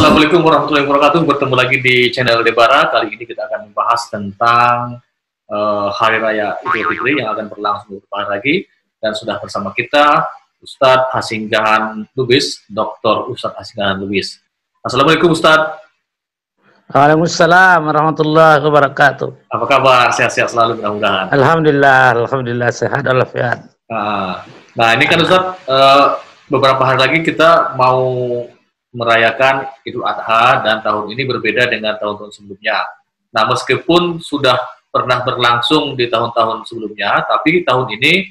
Assalamualaikum warahmatullahi wabarakatuh. Bertemu lagi di channel Debara. Kali ini kita akan membahas tentang uh, Hari Raya Idul Fitri yang akan berlangsung beberapa lagi. Dan sudah bersama kita Ustadz Hasinggahan Lubis, Dr. Ustadz Hasinggahan Lubis. Assalamualaikum Ustadz. Waalaikumsalam warahmatullahi wabarakatuh. Apa kabar? Sehat-sehat selalu mudah-mudahan. Alhamdulillah, alhamdulillah sehat alfiat. Nah, ah. nah ini kan Ustadz, uh, beberapa hari lagi kita mau merayakan Idul Adha dan tahun ini berbeda dengan tahun-tahun sebelumnya. Nah, meskipun sudah pernah berlangsung di tahun-tahun sebelumnya, tapi tahun ini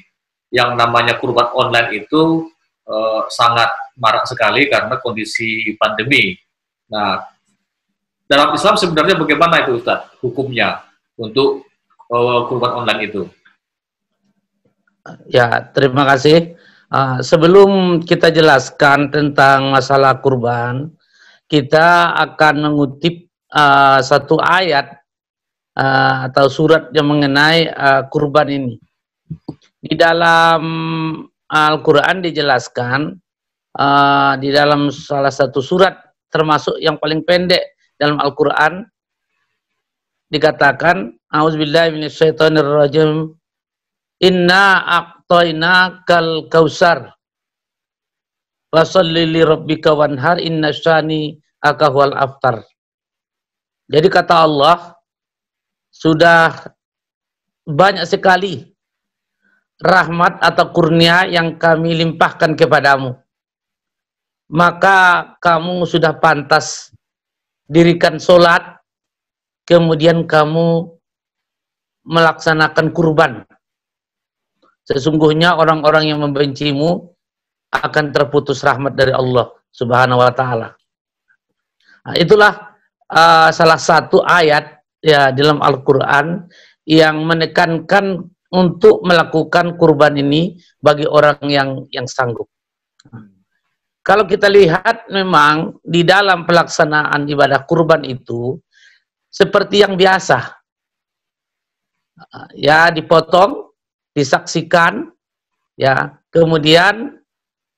yang namanya kurban online itu e, sangat marak sekali karena kondisi pandemi. Nah, dalam Islam sebenarnya bagaimana itu Ustaz hukumnya untuk e, kurban online itu? Ya, terima kasih. Uh, sebelum kita jelaskan tentang masalah kurban, kita akan mengutip uh, satu ayat uh, atau surat yang mengenai uh, kurban ini. Di dalam Al-Quran dijelaskan, uh, di dalam salah satu surat termasuk yang paling pendek dalam Al-Quran, dikatakan, A'udzubillahiminasyaitonirrojim, Inna a'tainakal kausar. Wasalli li rabbika wanhar inna syani akahwal aftar. Jadi kata Allah, sudah banyak sekali rahmat atau kurnia yang kami limpahkan kepadamu. Maka kamu sudah pantas dirikan solat, kemudian kamu melaksanakan kurban Sesungguhnya orang-orang yang membencimu akan terputus rahmat dari Allah Subhanahu wa taala. Nah, itulah uh, salah satu ayat ya dalam Al-Qur'an yang menekankan untuk melakukan kurban ini bagi orang yang yang sanggup. Kalau kita lihat memang di dalam pelaksanaan ibadah kurban itu seperti yang biasa. Ya dipotong disaksikan, ya. Kemudian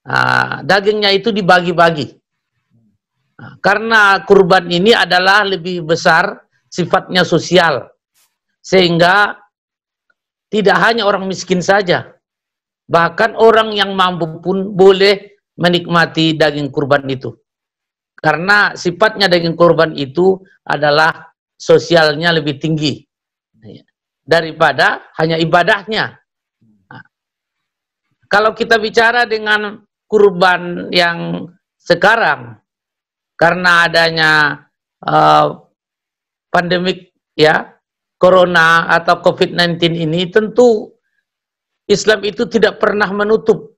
uh, dagingnya itu dibagi-bagi. Ah, karena kurban ini adalah lebih besar sifatnya sosial, sehingga tidak hanya orang miskin saja, bahkan orang yang mampu pun boleh menikmati daging kurban itu. Karena sifatnya daging kurban itu adalah sosialnya lebih tinggi iya. daripada hanya ibadahnya. Kalau kita bicara dengan kurban yang sekarang, karena adanya uh, pandemik ya corona atau COVID-19 ini tentu Islam itu tidak pernah menutup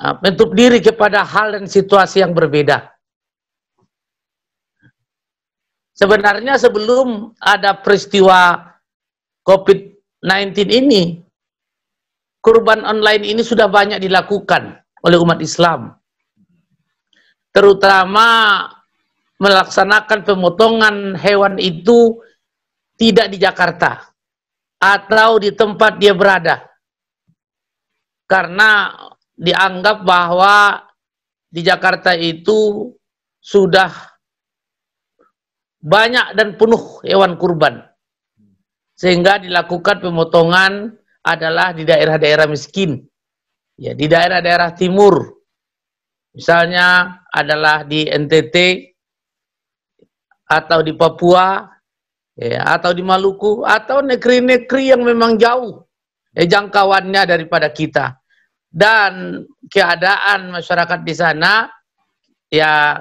eh, menutup diri kepada hal dan situasi yang berbeda. Sebenarnya sebelum ada peristiwa COVID-19 ini, kurban online ini sudah banyak dilakukan oleh umat Islam. Terutama melaksanakan pemotongan hewan itu tidak di Jakarta atau di tempat dia berada. Karena dianggap bahwa di Jakarta itu sudah banyak dan penuh hewan kurban. Sehingga dilakukan pemotongan adalah di daerah-daerah miskin. Ya, di daerah-daerah timur. Misalnya adalah di NTT atau di Papua ya, atau di Maluku atau negeri-negeri yang memang jauh ya, jangkauannya daripada kita. Dan keadaan masyarakat di sana ya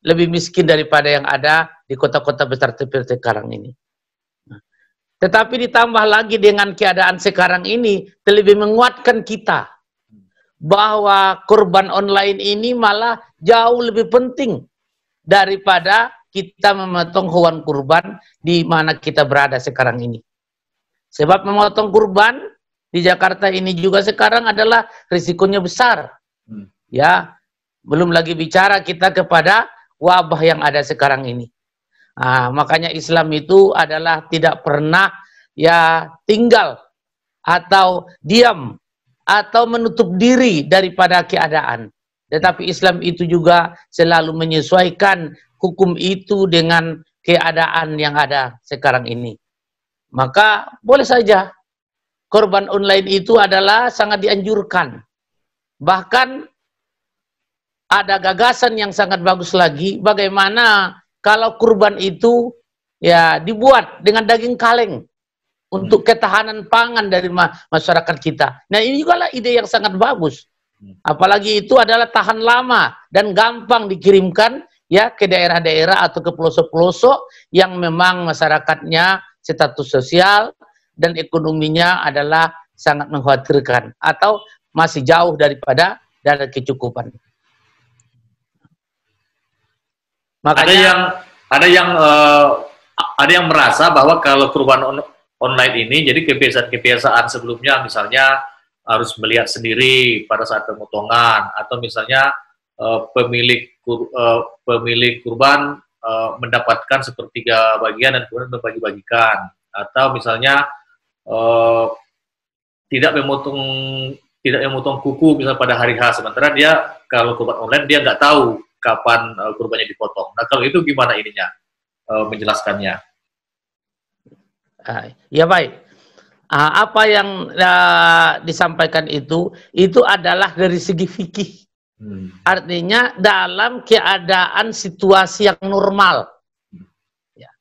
lebih miskin daripada yang ada di kota-kota besar seperti sekarang ini. Tetapi ditambah lagi dengan keadaan sekarang ini, terlebih menguatkan kita bahwa kurban online ini malah jauh lebih penting daripada kita memotong hewan kurban di mana kita berada sekarang ini. Sebab memotong kurban di Jakarta ini juga sekarang adalah risikonya besar. Hmm. Ya, belum lagi bicara kita kepada wabah yang ada sekarang ini. Nah, makanya Islam itu adalah tidak pernah ya tinggal atau diam atau menutup diri daripada keadaan. Tetapi Islam itu juga selalu menyesuaikan hukum itu dengan keadaan yang ada sekarang ini. Maka boleh saja korban online itu adalah sangat dianjurkan. Bahkan ada gagasan yang sangat bagus lagi bagaimana kalau kurban itu ya dibuat dengan daging kaleng untuk hmm. ketahanan pangan dari ma masyarakat kita. Nah ini juga lah ide yang sangat bagus. Hmm. Apalagi itu adalah tahan lama dan gampang dikirimkan ya ke daerah-daerah atau ke pelosok-pelosok yang memang masyarakatnya status sosial dan ekonominya adalah sangat mengkhawatirkan atau masih jauh daripada dari kecukupan. Makanya, ada yang ada yang uh, ada yang merasa bahwa kalau kurban on online ini, jadi kebiasaan-kebiasaan sebelumnya misalnya harus melihat sendiri pada saat pemotongan atau misalnya uh, pemilik kur, uh, pemilik kurban uh, mendapatkan sepertiga bagian dan kemudian membagi bagikan atau misalnya uh, tidak memotong tidak memotong kuku misalnya pada hari H sementara dia kalau kurban online dia nggak tahu kapan uh, e, kurbannya dipotong. Nah kalau itu gimana ininya uh, menjelaskannya? Uh, ah, ya baik. Uh, ah, apa yang uh, disampaikan itu itu adalah dari segi fikih. Hmm. Artinya dalam keadaan situasi yang normal. Ya.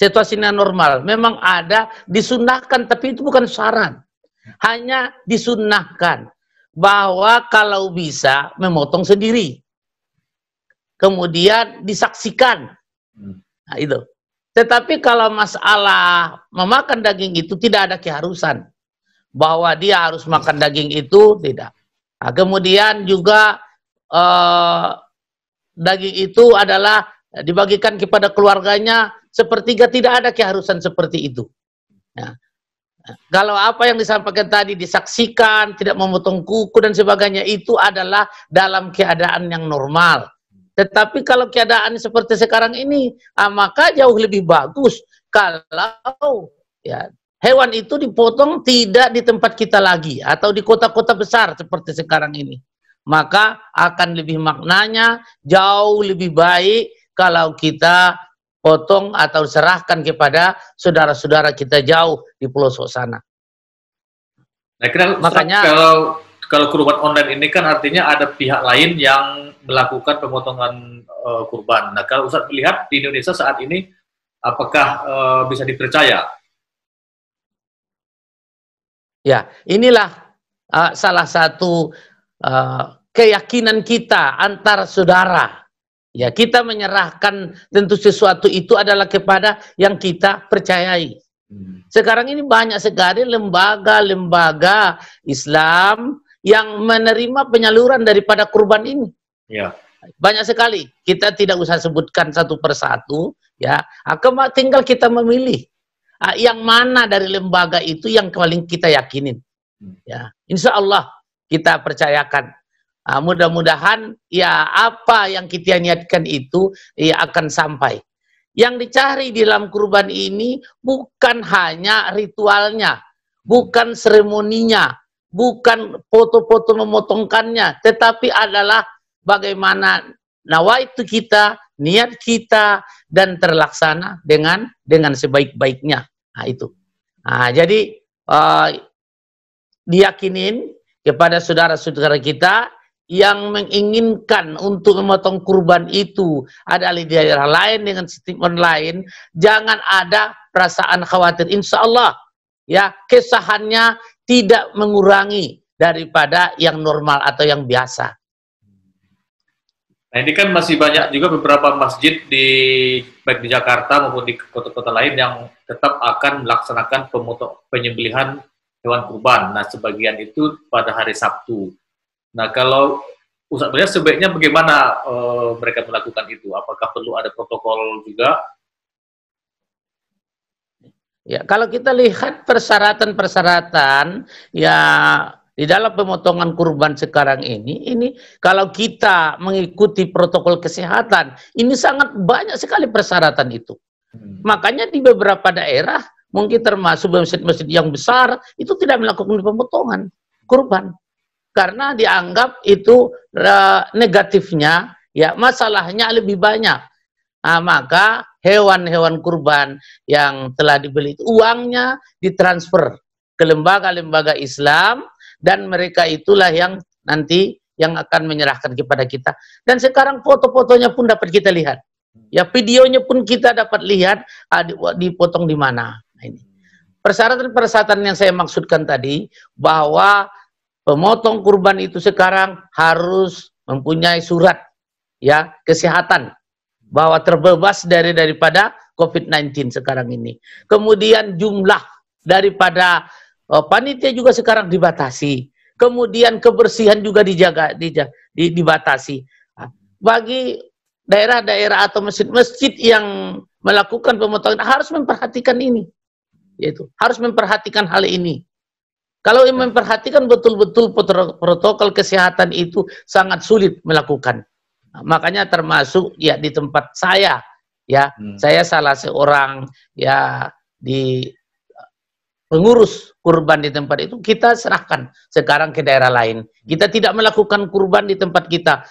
Situasinya normal. Memang ada disunahkan tapi itu bukan saran. Hanya disunahkan bahwa kalau bisa memotong sendiri kemudian disaksikan. Hmm. Nah, itu. Tetapi kalau masalah memakan daging itu tidak ada keharusan bahwa dia harus makan daging itu tidak. Nah, kemudian juga eh, daging itu adalah dibagikan kepada keluarganya sepertiga tidak ada keharusan seperti itu. Nah, kalau apa yang disampaikan tadi disaksikan, tidak memotong kuku dan sebagainya itu adalah dalam keadaan yang normal. Tetapi kalau keadaan seperti sekarang ini, ah, maka jauh lebih bagus kalau ya hewan itu dipotong tidak di tempat kita lagi atau di kota-kota besar seperti sekarang ini. Maka akan lebih maknanya jauh lebih baik kalau kita potong atau serahkan kepada saudara-saudara kita jauh di pulau sana. Nah, kira, Makanya kalau kalau kurban online ini kan artinya ada pihak lain yang melakukan pemotongan uh, kurban. Nah, kalau Ustadz melihat di Indonesia saat ini, apakah uh, bisa dipercaya? Ya, inilah uh, salah satu uh, keyakinan kita antar saudara. Ya, kita menyerahkan tentu sesuatu itu adalah kepada yang kita percayai. Hmm. Sekarang ini banyak sekali lembaga-lembaga Islam yang menerima penyaluran daripada kurban ini. Ya. Banyak sekali. Kita tidak usah sebutkan satu persatu, ya. Akhirnya ah, tinggal kita memilih ah, yang mana dari lembaga itu yang paling kita yakinin. Hmm. Ya, insya Allah kita percayakan. Uh, mudah-mudahan ya apa yang kita niatkan itu ya akan sampai. Yang dicari di dalam kurban ini bukan hanya ritualnya, bukan seremoninya, bukan foto-foto memotongkannya, tetapi adalah bagaimana nawaitu kita, niat kita, dan terlaksana dengan dengan sebaik-baiknya. Nah, itu. Nah, jadi uh, diyakinin kepada saudara-saudara kita yang menginginkan untuk memotong kurban itu ada di daerah lain dengan statement lain, jangan ada perasaan khawatir. Insya Allah, ya kesahannya tidak mengurangi daripada yang normal atau yang biasa. Nah ini kan masih banyak juga beberapa masjid di baik di Jakarta maupun di kota-kota lain yang tetap akan melaksanakan pemotok penyembelihan hewan kurban. Nah sebagian itu pada hari Sabtu. Nah kalau Ustaz sebaiknya bagaimana e, mereka melakukan itu? Apakah perlu ada protokol juga Ya, kalau kita lihat persyaratan-persyaratan ya di dalam pemotongan kurban sekarang ini, ini kalau kita mengikuti protokol kesehatan, ini sangat banyak sekali persyaratan itu. Hmm. Makanya di beberapa daerah, mungkin termasuk masjid-masjid yang besar, itu tidak melakukan pemotongan kurban. Karena dianggap itu eh, negatifnya, ya masalahnya lebih banyak Nah, maka hewan-hewan kurban yang telah dibeli uangnya ditransfer ke lembaga-lembaga Islam dan mereka itulah yang nanti yang akan menyerahkan kepada kita. Dan sekarang foto-fotonya pun dapat kita lihat. Ya videonya pun kita dapat lihat ah, dipotong di mana. Nah, ini. Persyaratan-persyaratan yang saya maksudkan tadi bahwa pemotong kurban itu sekarang harus mempunyai surat ya kesehatan bahwa terbebas dari daripada COVID-19 sekarang ini. Kemudian jumlah daripada uh, panitia juga sekarang dibatasi. Kemudian kebersihan juga dijaga, dijaga di, dibatasi. Ah, bagi daerah-daerah atau masjid-masjid yang melakukan pemotongan harus memperhatikan ini. Yaitu harus memperhatikan hal ini. Kalau memperhatikan betul-betul protokol kesehatan itu sangat sulit melakukan. Nah, makanya termasuk ya di tempat saya ya hmm. saya salah seorang ya di pengurus kurban di tempat itu kita serahkan sekarang ke daerah lain kita tidak melakukan kurban di tempat kita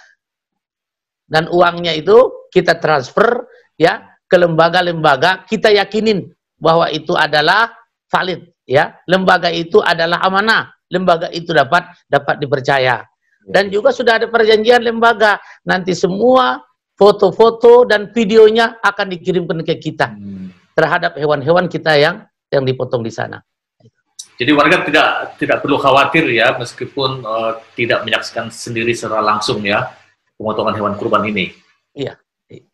dan uangnya itu kita transfer ya ke lembaga-lembaga kita yakinin bahwa itu adalah valid ya lembaga itu adalah amanah lembaga itu dapat dapat dipercaya dan ya. juga sudah ada perjanjian lembaga. Nanti semua foto-foto dan videonya akan dikirimkan ke kita hmm. terhadap hewan-hewan kita yang yang dipotong di sana. Jadi warga tidak tidak perlu khawatir ya meskipun uh, tidak menyaksikan sendiri secara langsung ya pemotongan hewan kurban ini. Iya,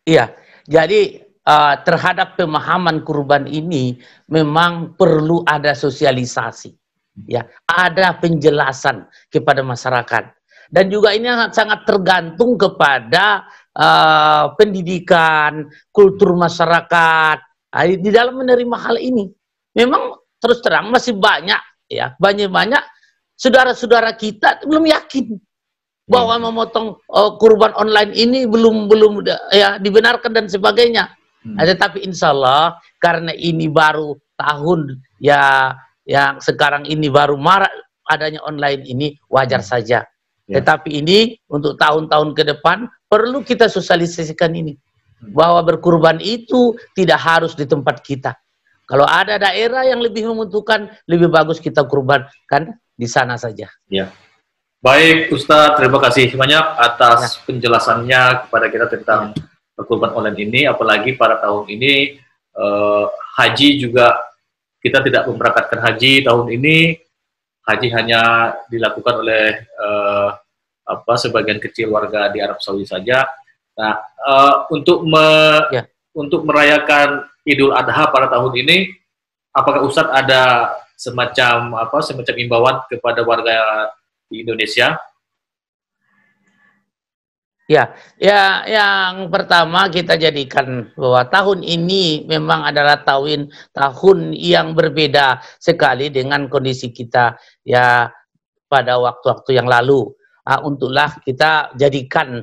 iya. Jadi uh, terhadap pemahaman kurban ini memang perlu ada sosialisasi, hmm. ya, ada penjelasan kepada masyarakat dan juga ini sangat, sangat tergantung kepada uh, pendidikan, kultur masyarakat. uh, di dalam menerima hal ini, memang terus terang masih banyak ya, banyak-banyak saudara-saudara kita belum yakin bahwa hmm. memotong uh, kurban online ini belum belum ya dibenarkan dan sebagainya. Hmm. Nah, tetapi insya Allah karena ini baru tahun ya yang sekarang ini baru marak adanya online ini wajar hmm. saja Ya. Tetapi ini untuk tahun-tahun ke depan perlu kita sosialisasikan ini hmm. bahwa berkurban itu tidak harus di tempat kita. Kalau ada daerah yang lebih membutuhkan, lebih bagus kita kurbankan di sana saja. Ya. Baik, Ustaz, terima kasih banyak atas ya. penjelasannya kepada kita tentang ya. kurban online ini. Apalagi pada tahun ini eh, haji juga kita tidak memberangkatkan haji tahun ini. Haji hanya dilakukan oleh eh, apa sebagian kecil warga di Arab Saudi saja. Nah, uh, untuk me ya. untuk merayakan Idul Adha pada tahun ini, apakah Ustadz ada semacam apa semacam imbauan kepada warga di Indonesia? Ya, ya yang pertama kita jadikan bahwa tahun ini memang adalah tahun tahun yang berbeda sekali dengan kondisi kita ya pada waktu-waktu yang lalu uh, untuklah kita jadikan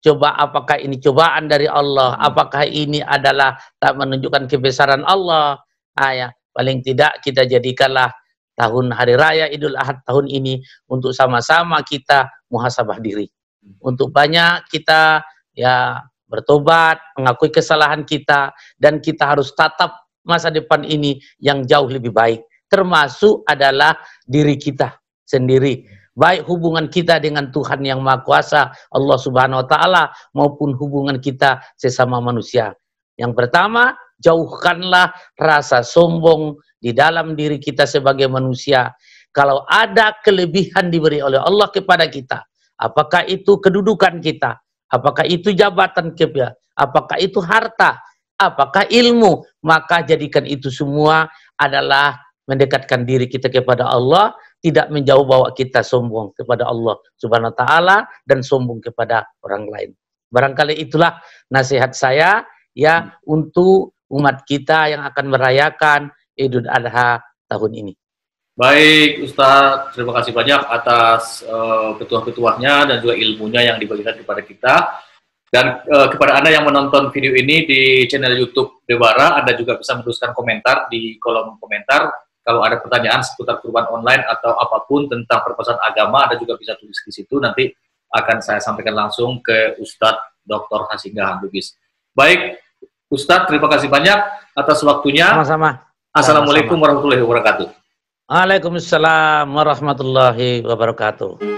coba apakah ini cobaan dari Allah, hmm. apakah ini adalah tak menunjukkan kebesaran Allah. Ah, ya. Paling tidak kita jadikanlah tahun hari raya Idul Adha tahun ini untuk sama-sama kita muhasabah diri. Hmm. Untuk banyak kita ya bertobat, mengakui kesalahan kita dan kita harus tatap masa depan ini yang jauh lebih baik. Termasuk adalah diri kita sendiri baik hubungan kita dengan Tuhan yang Maha Kuasa Allah Subhanahu wa taala maupun hubungan kita sesama manusia. Yang pertama, jauhkanlah rasa sombong di dalam diri kita sebagai manusia. Kalau ada kelebihan diberi oleh Allah kepada kita, apakah itu kedudukan kita, apakah itu jabatan kita, apakah itu harta, apakah ilmu, maka jadikan itu semua adalah mendekatkan diri kita kepada Allah tidak menjauh bawa kita sombong kepada Allah Subhanahu wa taala dan sombong kepada orang lain. Barangkali itulah nasihat saya ya hmm. untuk umat kita yang akan merayakan Idul Adha tahun ini. Baik, Ustaz, terima kasih banyak atas uh, eh, petuah-petuahnya dan juga ilmunya yang diberikan kepada kita. Dan uh, kepada Anda yang menonton video ini di channel YouTube Dewara, Anda juga bisa menuliskan komentar di kolom komentar kalau ada pertanyaan seputar kurban online atau apapun tentang permasalahan agama, Anda juga bisa tulis di situ. Nanti akan saya sampaikan langsung ke Ustadz Dr. Hasingga Handugis. Baik, Ustadz, terima kasih banyak atas waktunya. Sama-sama. Assalamualaikum warahmatullahi wabarakatuh. Waalaikumsalam warahmatullahi wabarakatuh.